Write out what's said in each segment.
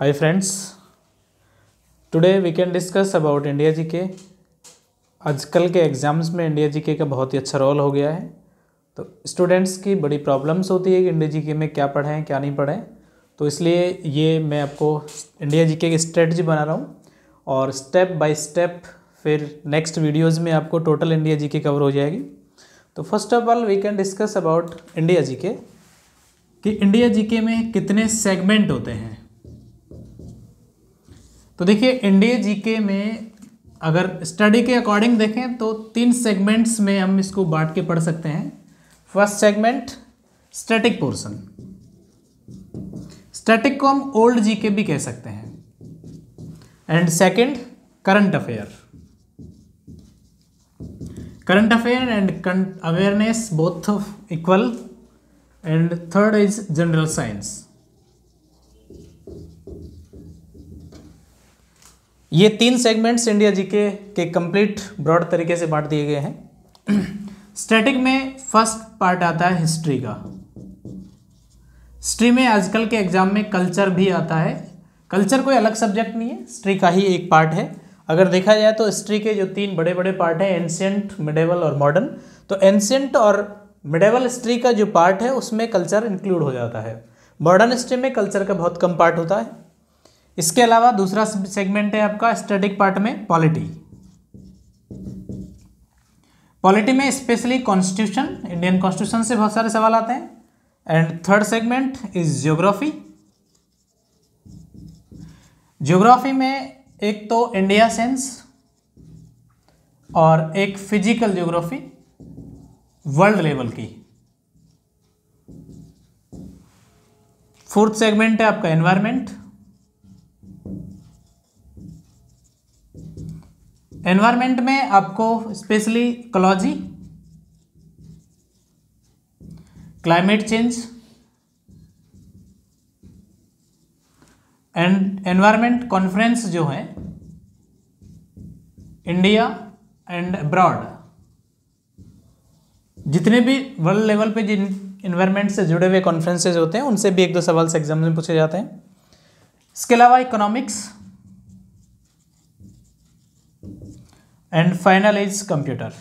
hi friends today we can discuss about india gk आजकल के exams में India GK का बहुत ही अच्छा रोल हो गया है तो स्टूडेंट्स की बड़ी प्रॉब्लम्स होती है कि इंडिया जीके में क्या पढ़ें क्या नहीं पढ़ें तो इसलिए ये मैं आपको इंडिया जीके की स्ट्रेटजी बना रहा हूँ और स्टेप बाय स्टेप फिर नेक्स्ट वीडियोज़ में आपको टोटल इंडिया जी कवर हो जाएगी तो first of all we can discuss about India G कि इंडिया जी में कितने सेगमेंट होते हैं तो देखिए इंडिया जीके में अगर स्टडी के अकॉर्डिंग देखें तो तीन सेगमेंट्स में हम इसको बांट के पढ़ सकते हैं first segment static portion static को हम ओल्ड जीके भी कह सकते हैं and second current affair current affair and awareness both equal and third is general science ये तीन सेगमेंट्स इंडिया जीके के कंप्लीट ब्रॉड तरीके से बांट दिए गए हैं स्टैटिक में फर्स्ट पार्ट आता है हिस्ट्री का हिस्ट्री में आजकल के एग्जाम में कल्चर भी आता है कल्चर कोई अलग सब्जेक्ट नहीं है हिस्ट्री का ही एक पार्ट है अगर देखा जाए तो हिस्ट्री के जो तीन बड़े बड़े पार्ट हैं एंशियंट मिडेवल और मॉडर्न तो एंशियंट और मिडेवल हिस्ट्री का जो पार्ट है उसमें कल्चर इंक्लूड हो जाता है मॉडर्न हिस्ट्री में कल्चर का बहुत कम पार्ट होता है इसके अलावा दूसरा सेगमेंट है आपका स्टडिक पार्ट में पॉलिटी पॉलिटी में स्पेशली कॉन्स्टिट्यूशन इंडियन कॉन्स्टिट्यूशन से बहुत सारे सवाल आते हैं and third segment is geography geography में एक तो इंडिया सेंस और एक फिजिकल ज्योग्राफी वर्ल्ड लेवल की फोर्थ सेगमेंट है आपका एनवायरमेंट एनवायरमेंट में आपको specially ecology climate change and environment conference जो है इंडिया एंड अब्रॉड जितने भी वर्ल्ड लेवल पे जिन इन्वायरमेंट से जुड़े हुए कॉन्फ्रेंसेज होते हैं उनसे भी एक दो सवाल से एग्जाम में पूछे जाते हैं इसके अलावा economics and final is computer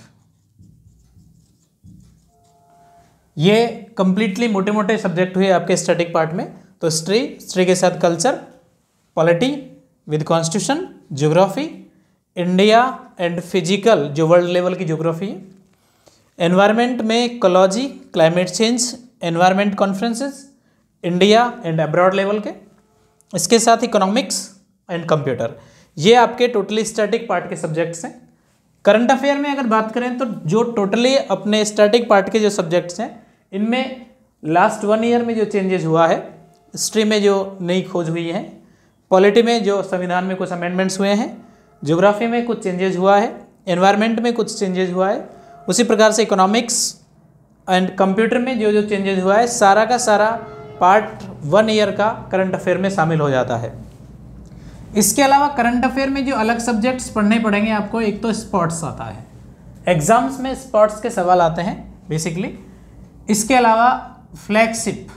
ये कंप्लीटली मोटे मोटे सब्जेक्ट हुए आपके स्टैटिक पार्ट में तो स्ट्री स्ट्री के साथ culture polity with constitution geography India and physical जो वर्ल्ड लेवल की ज्योग्राफी है एनवायरनमेंट में ecology climate change environment conferences India and abroad level के इसके साथ इकोनॉमिक्स एंड कंप्यूटर ये आपके टोटली स्टैटिक पार्ट के सब्जेक्ट्स हैं करंट अफेयर में अगर बात करें तो जो टोटली अपने स्टैटिक पार्ट के जो सब्जेक्ट्स हैं इनमें लास्ट वन ईयर में जो चेंजेस हुआ है हिस्ट्री में जो नई खोज हुई है पॉलिटी में जो संविधान में कुछ अमेंडमेंट्स हुए हैं ज्योग्राफी में कुछ चेंजेज हुआ है एनवायरमेंट में कुछ चेंजेज हुआ है उसी प्रकार से इकोनॉमिक्स एंड कंप्यूटर में जो जो चेंजेज हुआ है सारा का सारा पार्ट वन ईयर का करंट अफेयर में शामिल हो जाता है इसके अलावा करंट अफेयर में जो अलग सब्जेक्ट्स पढ़ने पड़ेंगे आपको एक तो स्पोर्ट्स आता है एग्ज़ाम्स में स्पोर्ट्स के सवाल आते हैं बेसिकली इसके अलावा फ्लैगशिप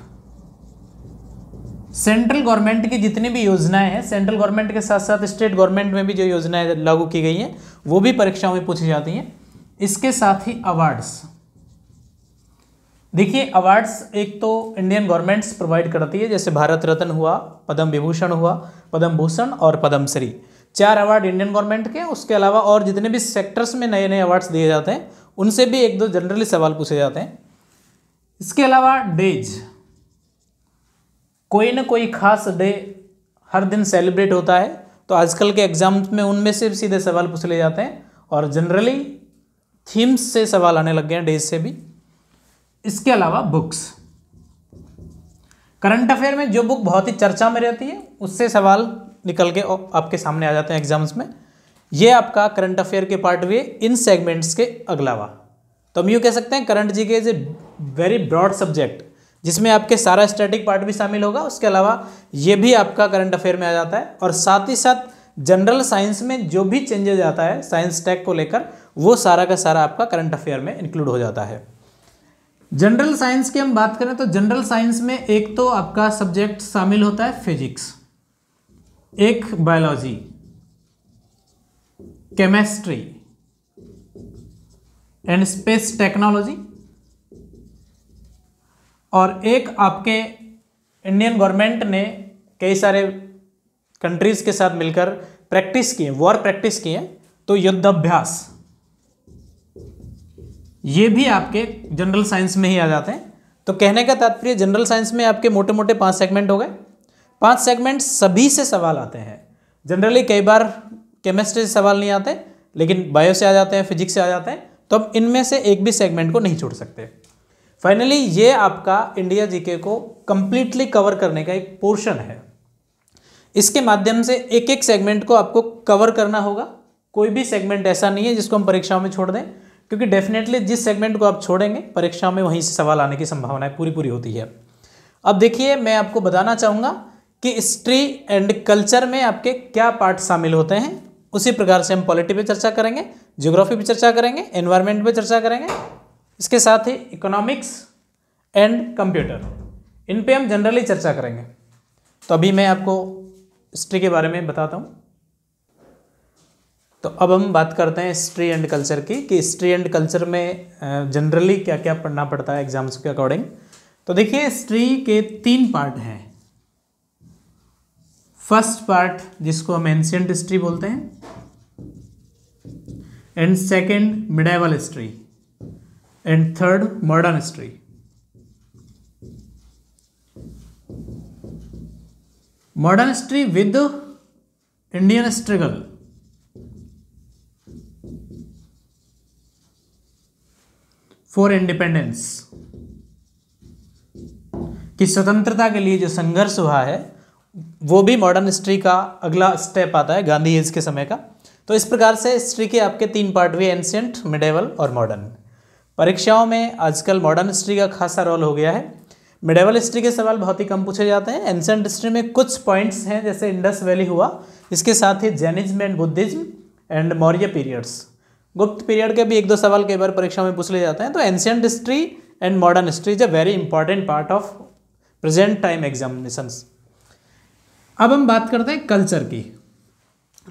सेंट्रल गवर्नमेंट की जितनी भी योजनाएं हैं सेंट्रल गवर्नमेंट के साथ साथ स्टेट गवर्नमेंट में भी जो योजनाएं लागू की गई हैं वो भी परीक्षाओं में पूछी जाती हैं इसके साथ ही अवार्ड्स देखिए अवार्ड्स एक तो इंडियन गवर्नमेंट्स प्रोवाइड करती है जैसे भारत रत्न हुआ पद्म विभूषण हुआ पद्म भूषण और पद्मश्री चार अवार्ड इंडियन गवर्नमेंट के उसके अलावा और जितने भी सेक्टर्स में नए नए अवार्ड्स दिए जाते हैं उनसे भी एक दो जनरली सवाल पूछे जाते हैं इसके अलावा डेज कोई ना कोई खास डे हर दिन सेलिब्रेट होता है तो आजकल के एग्जाम्स में उनमें से सीधे सवाल पूछ ले जाते हैं और जनरली थीम्स से सवाल आने लग गए हैं डेज से भी इसके अलावा बुक्स करंट अफेयर में जो बुक बहुत ही चर्चा में रहती है उससे सवाल निकल के आपके सामने आ जाते हैं एग्जाम्स में ये आपका करंट अफेयर के पार्ट भी इन सेगमेंट्स के अलावा तो हम यूँ कह सकते हैं current G K is a very broad subject जिसमें आपके सारा स्टैटिक पार्ट भी शामिल होगा उसके अलावा ये भी आपका करंट अफेयर में आ जाता है और साथ ही साथ जनरल साइंस में जो भी चेंजेज आता है साइंस टैग को लेकर वो सारा का सारा आपका करंट अफेयर में इंक्लूड हो जाता है जनरल साइंस की हम बात करें तो जनरल साइंस में एक तो आपका सब्जेक्ट शामिल होता है फिजिक्स एक biology chemistry and space technology और एक आपके इंडियन गवर्नमेंट ने कई सारे कंट्रीज़ के साथ मिलकर प्रैक्टिस किए वॉर प्रैक्टिस किए तो युद्धाभ्यास ये भी आपके जनरल साइंस में ही आ जाते हैं तो कहने का तात्पर्य जनरल साइंस में आपके मोटे मोटे पांच सेगमेंट हो गए पांच सेगमेंट सभी से सवाल आते हैं जनरली कई बार केमिस्ट्री से सवाल नहीं आते लेकिन बायो से आ जाते हैं फिजिक्स से आ जाते हैं तो आप इनमें से एक भी सेगमेंट को नहीं छोड़ सकते फाइनली ये आपका इंडिया जीके को कंप्लीटली कवर करने का एक पोर्शन है इसके माध्यम से एक एक सेगमेंट को आपको कवर करना होगा कोई भी सेगमेंट ऐसा नहीं है जिसको हम परीक्षाओं में छोड़ दें क्योंकि डेफिनेटली जिस सेगमेंट को आप छोड़ेंगे परीक्षा में वहीं से सवाल आने की संभावनाएं पूरी पूरी होती है अब देखिए मैं आपको बताना चाहूँगा कि हिस्ट्री एंड कल्चर में आपके क्या पार्ट शामिल होते हैं उसी प्रकार से हम पॉलिटी पर चर्चा करेंगे जियोग्राफी पर चर्चा करेंगे एनवायरमेंट पर चर्चा करेंगे इसके साथ ही इकोनॉमिक्स एंड कंप्यूटर इन पर हम जनरली चर्चा करेंगे तो अभी मैं आपको हिस्ट्री के बारे में बताता हूँ तो अब हम बात करते हैं हिस्ट्री एंड कल्चर की कि हिस्ट्री एंड कल्चर में जनरली क्या क्या पढ़ना पड़ता है एग्जाम्स के अकॉर्डिंग तो देखिए हिस्ट्री के तीन पार्ट हैं फर्स्ट पार्ट जिसको हम एंशियंट हिस्ट्री बोलते हैं and second medieval history and third modern history modern history with Indian struggle for independence कि स्वतंत्रता के लिए जो संघर्ष हुआ है वो भी मॉडर्न हिस्ट्री का अगला स्टेप आता है गांधी एज के समय का तो इस प्रकार से हिस्ट्री के आपके तीन पार्ट हुए एंशियंट मिडेवल और मॉडर्न परीक्षाओं में आजकल मॉडर्न हिस्ट्री का खासा रोल हो गया है मिडेवल हिस्ट्री के सवाल बहुत ही कम पूछे जाते हैं एंशियंट हिस्ट्री में कुछ पॉइंट्स हैं जैसे इंडस वैली हुआ इसके साथ ही Jainism and Buddhism and Maurya periods Gupta period के भी एक दो सवाल कई बार परीक्षा में पूछ ले जाते हैं तो ancient history and modern history is a very important part of present time examination अब हम बात करते हैं कल्चर की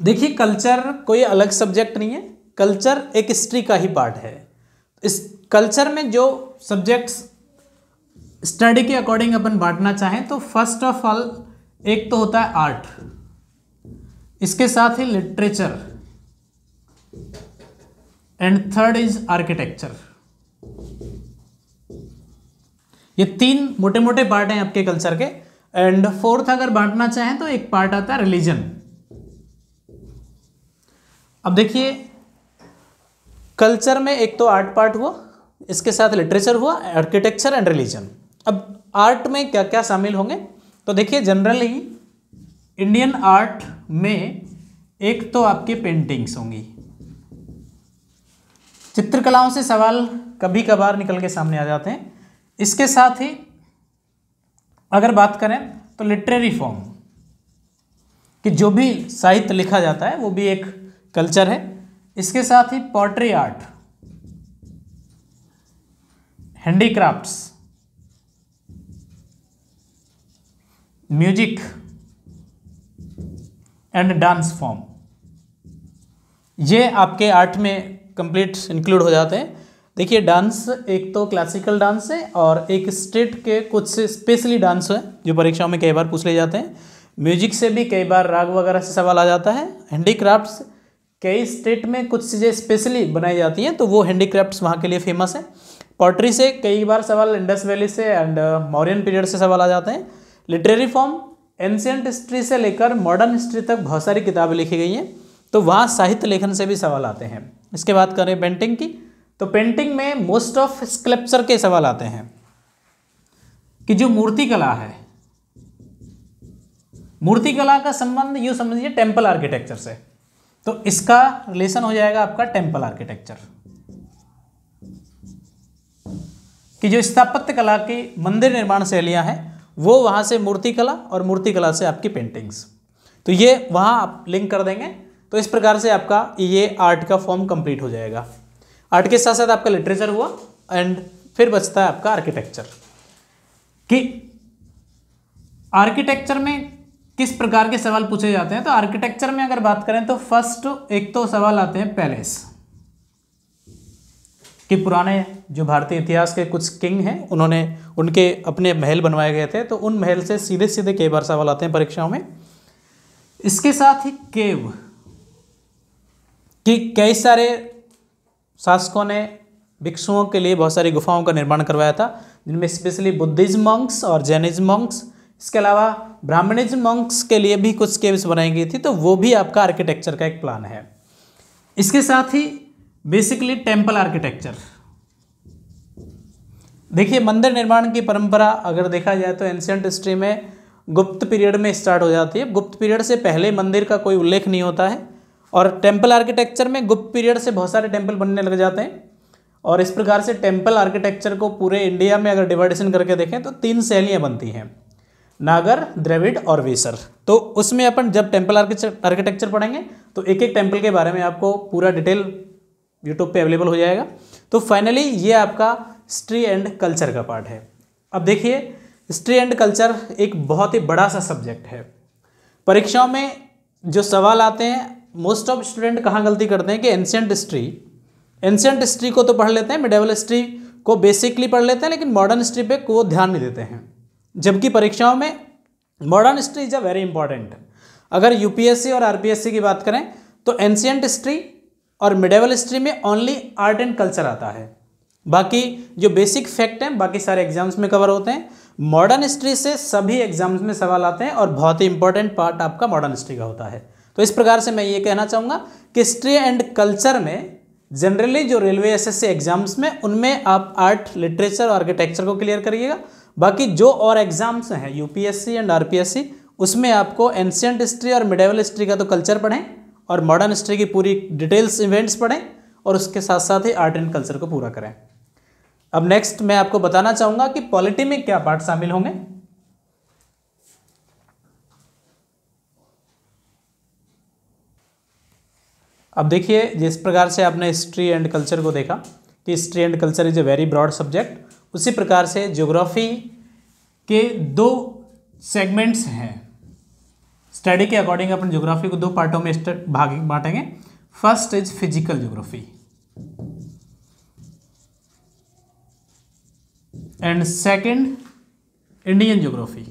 देखिए कल्चर कोई अलग सब्जेक्ट नहीं है कल्चर एक हिस्ट्री का ही पार्ट है इस कल्चर में जो सब्जेक्ट्स स्टडी के अकॉर्डिंग अपन बांटना चाहें तो फर्स्ट ऑफ ऑल एक तो होता है आर्ट इसके साथ ही literature and third is architecture ये तीन मोटे मोटे पार्ट हैं आपके कल्चर के एंड फोर्थ अगर बांटना चाहें तो एक पार्ट आता है रिलीजन अब देखिए कल्चर में एक तो आर्ट पार्ट हुआ इसके साथ लिटरेचर हुआ आर्किटेक्चर एंड रिलीजन अब आर्ट में क्या क्या शामिल होंगे तो देखिए जनरली इंडियन आर्ट में एक तो आपके पेंटिंग्स होंगी चित्रकलाओं से सवाल कभी कभार निकल के सामने आ जाते हैं इसके साथ ही अगर बात करें तो लिटरेरी फॉर्म कि जो भी साहित्य लिखा जाता है वो भी एक कल्चर है इसके साथ ही pottery art handicrafts music and dance form ये आपके आर्ट में कंप्लीट इंक्लूड हो जाते हैं देखिए डांस एक तो क्लासिकल डांस है और एक स्टेट के कुछ स्पेशली डांस है जो परीक्षाओं में कई बार पूछ ले जाते हैं म्यूजिक से भी कई बार राग वगैरह से सवाल आ जाता है हैंडीक्राफ्ट्स कई स्टेट में कुछ चीज़ें स्पेशली बनाई जाती हैं तो वो हैंडीक्राफ्ट्स वहाँ के लिए फेमस है पोट्री से कई बार सवाल इंडस वैली से एंड मॉरियन पीरियड से सवाल आ जाते हैं लिटरेरी फॉर्म एंशियंट हिस्ट्री से लेकर मॉडर्न हिस्ट्री तक बहुत सारी किताबें लिखी गई हैं तो वहाँ साहित्य लेखन से भी सवाल आते हैं इसके बाद करें पेंटिंग की तो पेंटिंग में मोस्ट ऑफ स्कल्पचर के सवाल आते हैं कि जो मूर्ति कला है मूर्ति कला का संबंध यू समझिए टेम्पल आर्किटेक्चर से तो इसका रिलेशन हो जाएगा आपका टेम्पल आर्किटेक्चर कि जो स्थापत्य कला की मंदिर निर्माण शैलियां हैं वो वहां से मूर्ति कला और मूर्ति कला से आपकी पेंटिंग्स तो ये वहां आप लिंक कर देंगे तो इस प्रकार से आपका ये आर्ट का फॉर्म कंप्लीट हो जाएगा आर्ट के साथ साथ आपका लिटरेचर हुआ एंड फिर बचता है आपका आर्किटेक्चर कि आर्किटेक्चर में किस प्रकार के सवाल पूछे जाते हैं तो आर्किटेक्चर में अगर बात करें तो फर्स्ट एक तो सवाल आते हैं पैलेस कि पुराने जो भारतीय इतिहास के कुछ किंग हैं उन्होंने उनके अपने महल बनवाए गए थे तो उन महल से सीधे सीधे कई बार सवाल आते हैं परीक्षाओं में इसके साथ ही केव कि कई सारे शासकों ने भिक्षुओं के लिए बहुत सारी गुफाओं का निर्माण करवाया था जिनमें स्पेशली बुद्धिज्म मंक्स और जैनिज्म मंक्स इसके अलावा ब्राह्मणिज्म मंक्स के लिए भी कुछ केव्स बनाई गई थी तो वो भी आपका आर्किटेक्चर का एक प्लान है इसके साथ ही बेसिकली टेम्पल आर्किटेक्चर देखिए मंदिर निर्माण की परंपरा अगर देखा जाए तो एंशियंट हिस्ट्री में गुप्त पीरियड में स्टार्ट हो जाती है गुप्त पीरियड से पहले मंदिर का कोई उल्लेख नहीं होता है और टेम्पल आर्किटेक्चर में गुप्त पीरियड से बहुत सारे टेम्पल बनने लग जाते हैं और इस प्रकार से टेम्पल आर्किटेक्चर को पूरे इंडिया में अगर डिवाइडेशन करके देखें तो तीन शैलियाँ बनती हैं नागर द्रविड और वेसर तो उसमें अपन जब टेम्पल आर्किटेक्चर पढ़ेंगे तो एक एक टेम्पल के बारे में आपको पूरा डिटेल यूट्यूब पे अवेलेबल हो जाएगा तो फाइनली ये आपका हिस्ट्री एंड कल्चर का पार्ट है अब देखिए हिस्ट्री एंड कल्चर एक बहुत ही बड़ा सा सब्जेक्ट है परीक्षाओं में जो सवाल आते हैं मोस्ट ऑफ स्टूडेंट कहाँ गलती करते हैं कि एंशियंट हिस्ट्री एंशियंट हिस्ट्री को तो पढ़ लेते हैं मिडेवल हिस्ट्री को बेसिकली पढ़ लेते हैं लेकिन मॉडर्न हिस्ट्री पे को ध्यान नहीं देते हैं जबकि परीक्षाओं में modern history is a very important अगर यूपीएससी और आरपीएससी की बात करें तो एंशियंट हिस्ट्री और मिडेवल हिस्ट्री में ओनली आर्ट एंड कल्चर आता है बाकी जो बेसिक फैक्ट हैं बाकी सारे एग्जाम्स में कवर होते हैं मॉडर्न हिस्ट्री से सभी एग्जाम्स में सवाल आते हैं और बहुत ही इंपॉर्टेंट पार्ट आपका मॉडर्न हिस्ट्री का होता है तो इस प्रकार से मैं ये कहना चाहूँगा कि हिस्ट्री एंड कल्चर में जनरली जो रेलवे एस सी एग्जाम्स में उनमें आप आर्ट लिटरेचर और आर्किटेक्चर को क्लियर करिएगा बाकी जो और एग्जाम्स हैं सी एंड सी उसमें आपको एंशियंट हिस्ट्री और मिडेवल हिस्ट्री का तो कल्चर पढ़ें और मॉडर्न हिस्ट्री की पूरी डिटेल्स इवेंट्स पढ़ें और उसके साथ साथ ही आर्ट एंड कल्चर को पूरा करें अब नेक्स्ट मैं आपको बताना चाहूँगा कि पॉलिटी में क्या पार्ट शामिल होंगे अब देखिए जिस प्रकार से आपने हिस्ट्री एंड कल्चर को देखा कि history and culture is a very broad subject उसी प्रकार से ज्योग्राफी के दो सेगमेंट्स हैं स्टडी के अकॉर्डिंग अपन ज्योग्राफी को दो पार्टों में भाग बांटेंगे first is physical geography and second Indian geography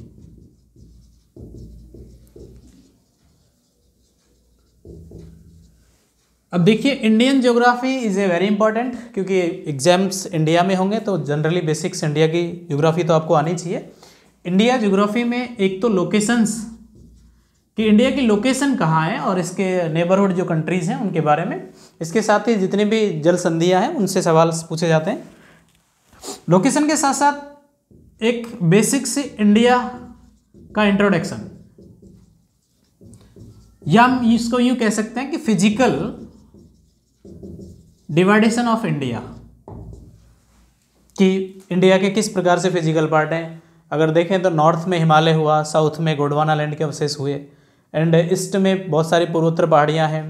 अब देखिए Indian geography is a very important क्योंकि एग्जाम्स इंडिया में होंगे तो जनरली बेसिक्स इंडिया की ज्योग्राफी तो आपको आनी चाहिए इंडिया ज्योग्राफी में एक तो लोकेशंस कि इंडिया की लोकेशन कहाँ है और इसके नेबरहुड जो कंट्रीज़ हैं उनके बारे में इसके साथ ही जितने भी जल संधियाँ हैं उनसे सवाल पूछे जाते हैं लोकेशन के साथ साथ एक बेसिक्स इंडिया का इंट्रोडक्शन या हम इसको यूँ कह सकते हैं कि फिजिकल डिवाइडेशन ऑफ इंडिया कि इंडिया के किस प्रकार से फिजिकल पार्ट हैं अगर देखें तो नॉर्थ में हिमालय हुआ साउथ में गोडवाना लैंड के अवशेष हुए एंड ईस्ट में बहुत सारी पूर्वोत्तर पहाड़ियाँ हैं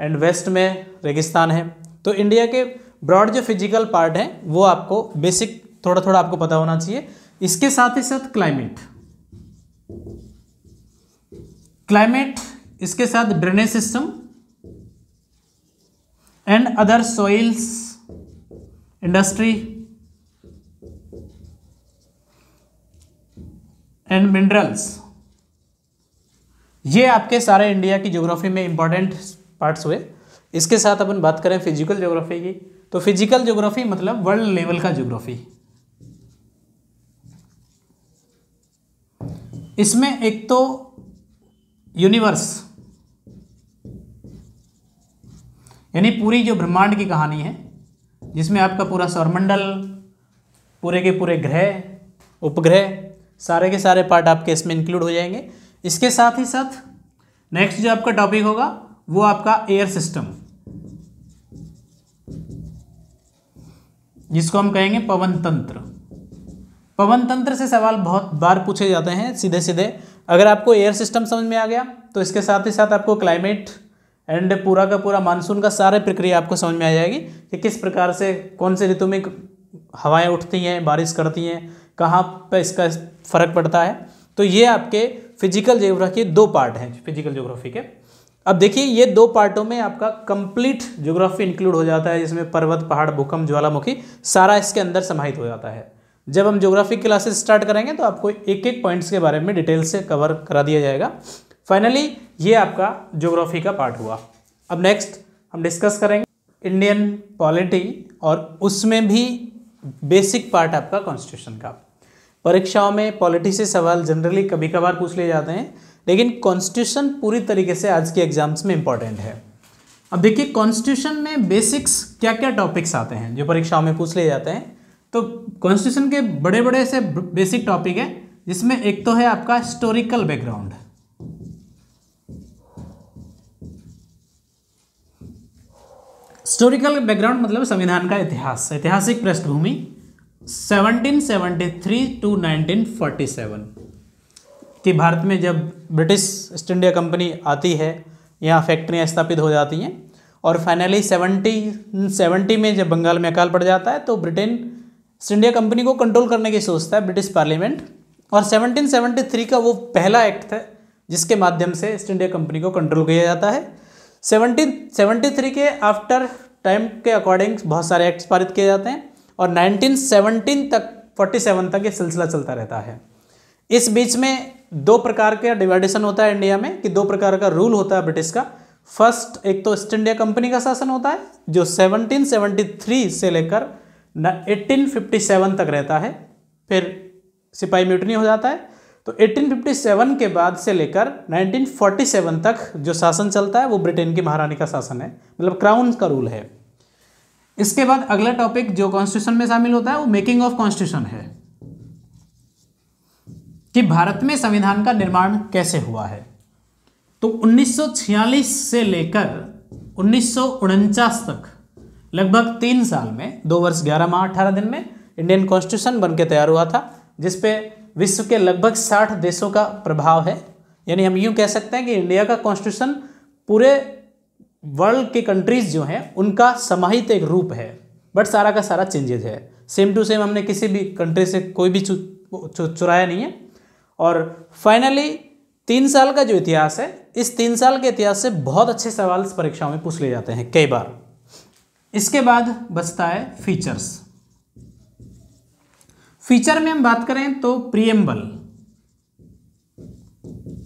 एंड वेस्ट में रेगिस्तान है तो इंडिया के ब्रॉड जो फिजिकल पार्ट हैं वो आपको बेसिक थोड़ा थोड़ा आपको पता होना चाहिए इसके साथ ही साथ क्लाइमेट क्लाइमेट इसके साथ drainage system and other soils industry and minerals ये आपके सारे इंडिया की ज्योग्राफी में इंपॉर्टेंट पार्ट्स हुए इसके साथ अपन बात करें फिजिकल ज्योग्राफी की तो फिजिकल ज्योग्राफी मतलब वर्ल्ड लेवल का ज्योग्राफी इसमें एक तो यूनिवर्स यानी पूरी जो ब्रह्मांड की कहानी है जिसमें आपका पूरा सौरमंडल पूरे के पूरे ग्रह उपग्रह सारे के सारे पार्ट आपके इसमें इंक्लूड हो जाएंगे इसके साथ ही साथ नेक्स्ट जो आपका टॉपिक होगा वो आपका एयर सिस्टम जिसको हम कहेंगे पवन तंत्र पवन तंत्र से सवाल बहुत बार पूछे जाते हैं सीधे सीधे अगर आपको एयर सिस्टम समझ में आ गया तो इसके साथ ही साथ आपको क्लाइमेट एंड पूरा का पूरा मानसून का सारे प्रक्रिया आपको समझ में आ जाएगी कि किस प्रकार से कौन से ऋतु में हवाएं उठती हैं बारिश करती हैं कहाँ पर इसका फ़र्क पड़ता है तो ये आपके फिजिकल जोग्राफी दो पार्ट हैं फिजिकल जोग्राफी के अब देखिए ये दो पार्टों में आपका कंप्लीट जोग्राफी इंक्लूड हो जाता है जिसमें पर्वत पहाड़ भूकंप ज्वालामुखी सारा इसके अंदर समाहित हो जाता है जब हम ज्योग्राफिक क्लासेस स्टार्ट करेंगे तो आपको एक एक पॉइंट्स के बारे में डिटेल से कवर करा दिया जाएगा फाइनली ये आपका ज्योग्राफी का पार्ट हुआ अब नेक्स्ट हम डिस्कस करेंगे इंडियन पॉलिटी और उसमें भी बेसिक पार्ट आपका कॉन्स्टिट्यूशन का परीक्षाओं में पॉलिटी से सवाल जनरली कभी कभार पूछ लिए जाते हैं लेकिन कॉन्स्टिट्यूशन पूरी तरीके से आज के एग्जाम्स में इंपॉर्टेंट है अब देखिए कॉन्स्टिट्यूशन में बेसिक्स क्या क्या टॉपिक्स आते हैं जो परीक्षाओं में पूछ लिए जाते हैं तो कॉन्स्टिट्यूशन के बड़े बड़े से बेसिक टॉपिक है जिसमें एक तो है आपका हिस्टोरिकल बैकग्राउंड हिस्टोरिकल बैकग्राउंड मतलब संविधान का इतिहास ऐतिहासिक पृष्ठभूमि 1773 टू 1947 कि भारत में जब ब्रिटिश ईस्ट इंडिया कंपनी आती है यहाँ फैक्ट्रियाँ स्थापित हो जाती हैं और फाइनली 70 70 में जब बंगाल में अकाल पड़ जाता है तो ब्रिटेन ईस्ट इंडिया कंपनी को कंट्रोल करने की सोचता है ब्रिटिश पार्लियामेंट और 1773 का वो पहला एक्ट है जिसके माध्यम से ईस्ट इंडिया कंपनी को कंट्रोल किया जाता है सेवनटीन सेवनटी थ्री के आफ्टर टाइम के अकॉर्डिंग बहुत सारे एक्ट्स पारित किए जाते हैं और नाइनटीन सेवनटीन तक फोर्टी सेवन तक ये सिलसिला चलता रहता है इस बीच में दो प्रकार के डिवाइडेशन होता है इंडिया में कि दो प्रकार का रूल होता है ब्रिटिश का फर्स्ट एक तो ईस्ट इंडिया कंपनी का शासन होता है जो 1773 से लेकर 1857 तक रहता है फिर सिपाही म्यूटनी हो जाता है तो 1857 के बाद से लेकर 1947 तक जो शासन चलता है वो ब्रिटेन की महारानी का शासन है मतलब क्राउन का रूल है इसके बाद अगला टॉपिक जो कॉन्स्टिट्यूशन में शामिल होता है वो मेकिंग ऑफ कॉन्स्टिट्यूशन है कि भारत में संविधान का निर्माण कैसे हुआ है तो 1946 से लेकर उन्नीस तक लगभग तीन साल में दो वर्ष ग्यारह माह अठारह दिन में इंडियन कॉन्स्टिट्यूशन बन तैयार हुआ था जिसपे विश्व के लगभग साठ देशों का प्रभाव है यानी हम यूँ कह सकते हैं कि इंडिया का कॉन्स्टिट्यूशन पूरे वर्ल्ड के कंट्रीज़ जो हैं उनका समाहित एक रूप है बट सारा का सारा चेंजेज है सेम टू सेम हमने किसी भी कंट्री से कोई भी चु, चु, चुराया नहीं है और फाइनली तीन साल का जो इतिहास है इस तीन साल के इतिहास से बहुत अच्छे सवाल परीक्षाओं में पूछ लिए जाते हैं कई बार इसके बाद बचता है फीचर्स फीचर में हम बात करें तो प्रियम्बल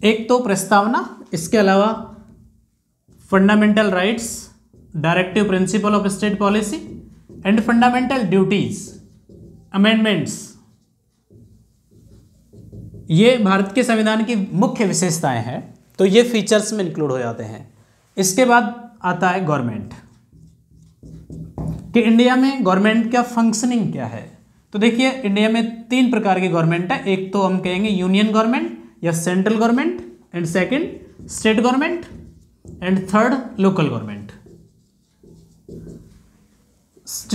एक तो प्रस्तावना इसके अलावा fundamental rights directive principle of state policy and fundamental duties amendments ये भारत के संविधान की मुख्य विशेषताएं हैं तो ये फीचर्स में इंक्लूड हो जाते हैं इसके बाद आता है गवर्नमेंट कि इंडिया में गवर्नमेंट का फंक्शनिंग क्या है तो देखिए इंडिया में तीन प्रकार की गवर्नमेंट है एक तो हम कहेंगे यूनियन गवर्नमेंट या central government and second state government and third local government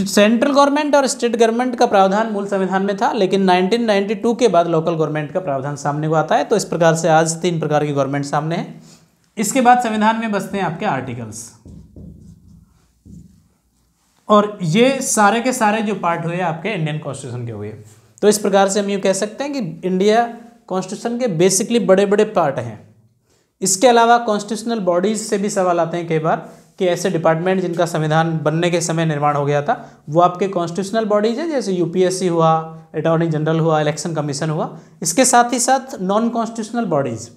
central government और स्टेट गवर्नमेंट का प्रावधान मूल संविधान में था लेकिन 1992 के बाद लोकल गवर्नमेंट का प्रावधान सामने को आता है तो इस प्रकार से आज तीन प्रकार की गवर्नमेंट सामने है इसके बाद संविधान में बसते हैं आपके आर्टिकल्स और ये सारे के सारे जो पार्ट हुए आपके इंडियन कॉन्स्टिट्यूशन के हुए तो इस प्रकार से हम यूँ कह सकते हैं कि इंडिया कॉन्स्टिट्यूशन के बेसिकली बड़े बड़े पार्ट हैं इसके अलावा कॉन्स्टिट्यूशनल बॉडीज से भी सवाल आते हैं कई बार कि ऐसे डिपार्टमेंट जिनका संविधान बनने के समय निर्माण हो गया था वो आपके कॉन्स्टिट्यूशनल बॉडीज हैं जैसे यूपीएससी हुआ अटॉर्नी जनरल हुआ इलेक्शन कमीशन हुआ इसके साथ ही साथ नॉन कॉन्स्टिट्यूशनल बॉडीज़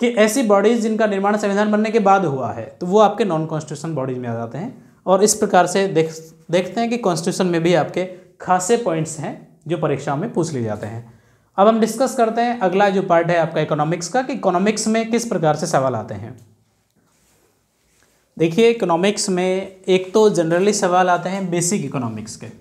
कि ऐसी बॉडीज़ जिनका निर्माण संविधान बनने के बाद हुआ है तो वो आपके नॉन कॉन्स्टिट्यूशनल बॉडीज़ में आ जाते हैं और इस प्रकार से देख देखते हैं कि कॉन्स्टिट्यूशन में भी आपके खासे पॉइंट्स हैं जो परीक्षाओं में पूछ लिए जाते हैं अब हम डिस्कस करते हैं अगला जो पार्ट है आपका इकोनॉमिक्स का कि इकोनॉमिक्स में किस प्रकार से सवाल आते हैं देखिए इकोनॉमिक्स में एक तो जनरली सवाल आते हैं बेसिक इकोनॉमिक्स के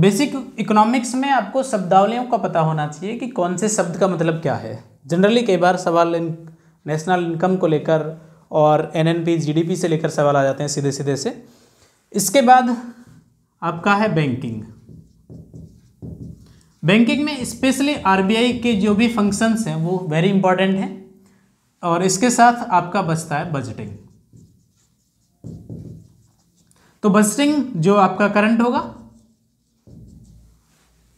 बेसिक इकोनॉमिक्स में आपको शब्दावलियों का पता होना चाहिए कि कौन से शब्द का मतलब क्या है जनरली कई बार सवाल इन नेशनल इनकम को लेकर और N N P G D P से लेकर सवाल आ जाते हैं सीधे सीधे से इसके बाद आपका है बैंकिंग बैंकिंग में स्पेशली आरबीआई के जो भी फंक्शंस हैं वो वेरी इंपॉर्टेंट हैं और इसके साथ आपका बचता है बजटिंग तो बजटिंग जो आपका करंट होगा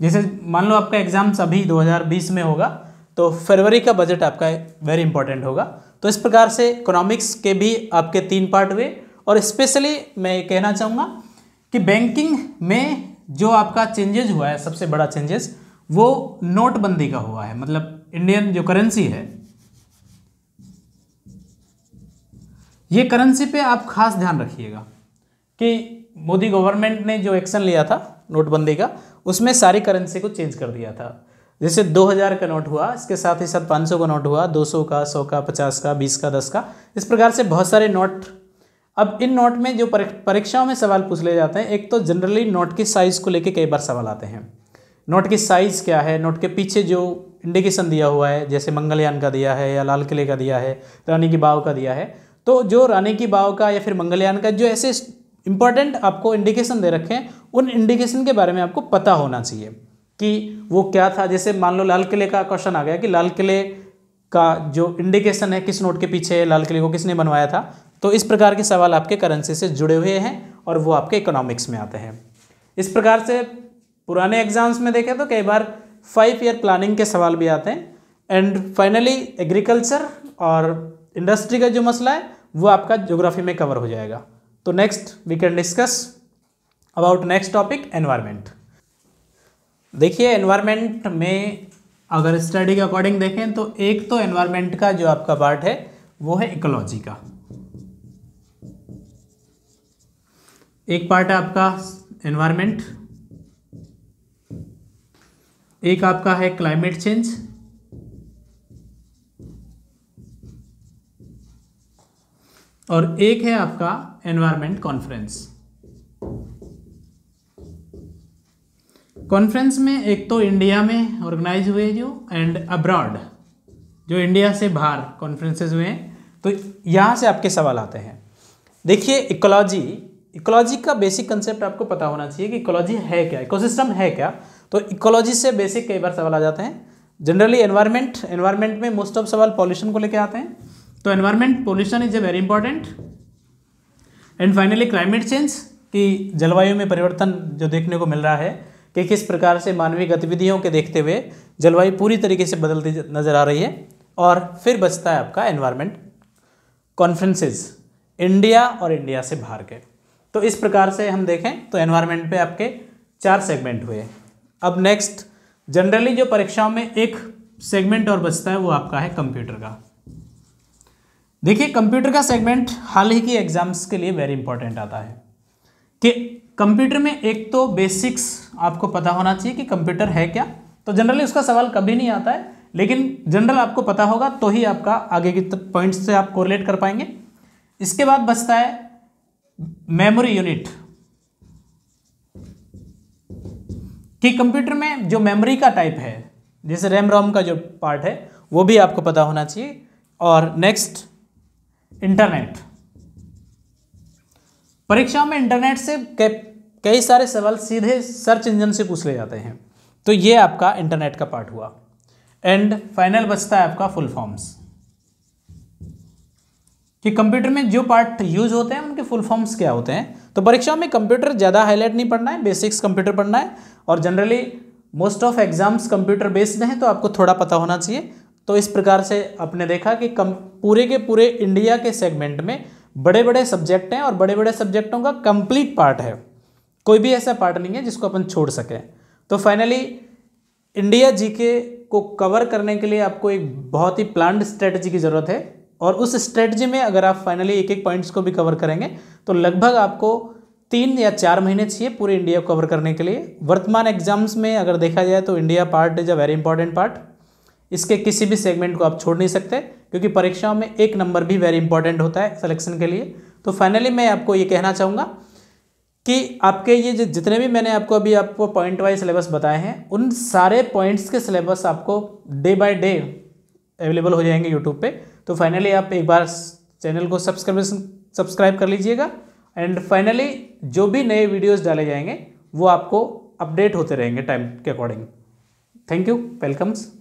जैसे मान लो आपका एग्जाम्स अभी 2020 में होगा तो फरवरी का बजट आपका वेरी इंपॉर्टेंट होगा तो इस प्रकार से इकोनॉमिक्स के भी आपके तीन पार्ट हुए और स्पेशली मैं ये कहना चाहूँगा कि बैंकिंग में जो आपका चेंजेज हुआ है सबसे बड़ा चेंजेस वो नोटबंदी का हुआ है मतलब इंडियन जो करेंसी है ये करेंसी पे आप खास ध्यान रखिएगा कि मोदी गवर्नमेंट ने जो एक्शन लिया था नोटबंदी का उसमें सारी करेंसी को चेंज कर दिया था जैसे 2000 का नोट हुआ इसके साथ ही साथ 500 का नोट हुआ 200 का 100 का 50 का 20 का 10 का इस प्रकार से बहुत सारे नोट अब इन नोट में जो परीक्षाओं में सवाल पूछ ले जाते हैं एक तो जनरली नोट की साइज़ को लेके कई बार सवाल आते हैं नोट की साइज़ क्या है नोट के पीछे जो इंडिकेशन दिया हुआ है जैसे मंगलयान का दिया है या लाल किले का दिया है रानी की बाव का दिया है तो जो रानी की बाव का या फिर मंगलयान का जो ऐसे इंपॉर्टेंट आपको इंडिकेशन दे रखे हैं उन इंडिकेशन के बारे में आपको पता होना चाहिए कि वो क्या था जैसे मान लो लाल किले का क्वेश्चन आ गया कि लाल किले का जो इंडिकेशन है किस नोट के पीछे लाल किले को किसने बनवाया था तो इस प्रकार के सवाल आपके करेंसी से जुड़े हुए हैं और वो आपके इकोनॉमिक्स में आते हैं इस प्रकार से पुराने एग्जाम्स में देखें तो कई बार फाइव ईयर प्लानिंग के सवाल भी आते हैं एंड फाइनली एग्रीकल्चर और इंडस्ट्री का जो मसला है वो आपका ज्योग्राफी में कवर हो जाएगा तो next we can discuss about next topic environment देखिए एनवायरनमेंट में अगर स्टडी के अकॉर्डिंग देखें तो एक तो एनवायरनमेंट का जो आपका पार्ट है वो है इकोलॉजी का एक पार्ट है आपका एनवायरनमेंट एक आपका है क्लाइमेट चेंज और एक है आपका एनवायरनमेंट कॉन्फ्रेंस कॉन्फ्रेंस में एक तो इंडिया में ऑर्गेनाइज हुए जो एंड अब्रॉड जो इंडिया से बाहर कॉन्फ्रेंसेज हुए हैं तो यहाँ से आपके सवाल आते हैं देखिए इकोलॉजी इकोलॉजी का बेसिक कंसेप्ट आपको पता होना चाहिए कि इकोलॉजी है क्या इकोसिस्टम है क्या तो इकोलॉजी से बेसिक कई बार सवाल आ जाते हैं जनरली एनवायरमेंट एनवायरमेंट में मोस्ट ऑफ सवाल पॉल्यूशन को लेकर आते हैं तो environment pollution is a very important and finally climate change कि जलवायु में परिवर्तन जो देखने को मिल रहा है कि किस प्रकार से मानवीय गतिविधियों के देखते हुए जलवायु पूरी तरीके से बदलती नज़र आ रही है और फिर बचता है आपका एनवायरनमेंट कॉन्फ्रेंसेस इंडिया और इंडिया से बाहर के तो इस प्रकार से हम देखें तो एनवायरनमेंट पे आपके चार सेगमेंट हुए अब नेक्स्ट जनरली जो परीक्षाओं में एक सेगमेंट और बचता है वो आपका है कंप्यूटर का देखिए कंप्यूटर का सेगमेंट हाल ही की एग्जाम्स के लिए वेरी इंपॉर्टेंट आता है कि कंप्यूटर में एक तो बेसिक्स आपको पता होना चाहिए कि कंप्यूटर है क्या तो जनरली उसका सवाल कभी नहीं आता है लेकिन जनरल आपको पता होगा तो ही आपका आगे की पॉइंट्स से आप कोरिलेट कर पाएंगे इसके बाद बचता है मेमोरी यूनिट कि कंप्यूटर में जो मेमोरी का टाइप है जैसे रैम रोम का जो पार्ट है वो भी आपको पता होना चाहिए और नेक्स्ट इंटरनेट परीक्षा में इंटरनेट से कई सारे सवाल सीधे सर्च इंजन से पूछ ले जाते हैं तो ये आपका इंटरनेट का पार्ट हुआ एंड फाइनल बचता है आपका फुल फॉर्म्स कि कंप्यूटर में जो पार्ट यूज होते हैं उनके फुल फॉर्म्स क्या होते हैं तो परीक्षा में कंप्यूटर ज़्यादा हाईलाइट नहीं पढ़ना है बेसिक्स कंप्यूटर पढ़ना है और generally most of exams computer based हैं तो आपको थोड़ा पता होना चाहिए तो इस प्रकार से आपने देखा कि पूरे के पूरे इंडिया के सेगमेंट में बड़े बड़े सब्जेक्ट हैं और बड़े बड़े सब्जेक्टों का कंप्लीट पार्ट है कोई भी ऐसा पार्ट नहीं है जिसको अपन छोड़ सकें तो फाइनली इंडिया जीके को कवर करने के लिए आपको एक बहुत ही प्लान्ड स्ट्रेटजी की ज़रूरत है और उस स्ट्रेटजी में अगर आप फाइनली एक एक पॉइंट्स को भी कवर करेंगे तो लगभग आपको तीन या चार महीने चाहिए पूरे इंडिया को कवर करने के लिए वर्तमान एग्जाम्स में अगर देखा जाए तो India part is a very important part इसके किसी भी सेगमेंट को आप छोड़ नहीं सकते क्योंकि परीक्षाओं में एक नंबर भी वेरी इंपॉर्टेंट होता है सिलेक्शन के लिए तो फाइनली मैं आपको ये कहना चाहूँगा कि आपके ये जितने भी मैंने आपको अभी आपको पॉइंट वाइज सिलेबस बताए हैं उन सारे पॉइंट्स के सिलेबस आपको डे बाय डे अवेलेबल हो जाएंगे यूट्यूब पे तो फाइनली आप एक बार चैनल को सब्सक्रिप्शन सब्सक्राइब कर लीजिएगा एंड फाइनली जो भी नए वीडियोज़ डाले जाएंगे वो आपको अपडेट होते रहेंगे टाइम के अकॉर्डिंग थैंक यू वेलकम्स